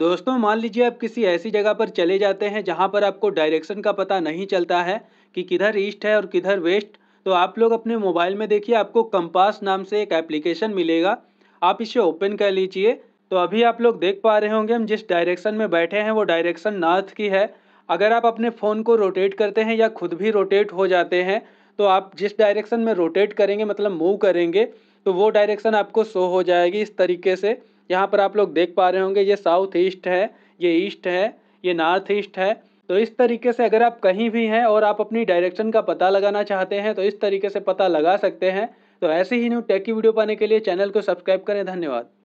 दोस्तों मान लीजिए आप किसी ऐसी जगह पर चले जाते हैं जहाँ पर आपको डायरेक्शन का पता नहीं चलता है कि किधर ईस्ट है और किधर वेस्ट तो आप लोग अपने मोबाइल में देखिए आपको कंपास नाम से एक एप्लीकेशन मिलेगा आप इसे ओपन कर लीजिए तो अभी आप लोग देख पा रहे होंगे हम जिस डायरेक्शन में बैठे हैं वो डायरेक्शन नॉर्थ की है अगर आप अपने फ़ोन को रोटेट करते हैं या खुद भी रोटेट हो जाते हैं तो आप जिस डायरेक्शन में रोटेट करेंगे मतलब मूव करेंगे तो वो डायरेक्शन आपको शो हो जाएगी इस तरीके से यहाँ पर आप लोग देख पा रहे होंगे ये साउथ ईस्ट है ये ईस्ट है ये नॉर्थ ईस्ट है तो इस तरीके से अगर आप कहीं भी हैं और आप अपनी डायरेक्शन का पता लगाना चाहते हैं तो इस तरीके से पता लगा सकते हैं तो ऐसे ही न्यू टेक की वीडियो पाने के लिए चैनल को सब्सक्राइब करें धन्यवाद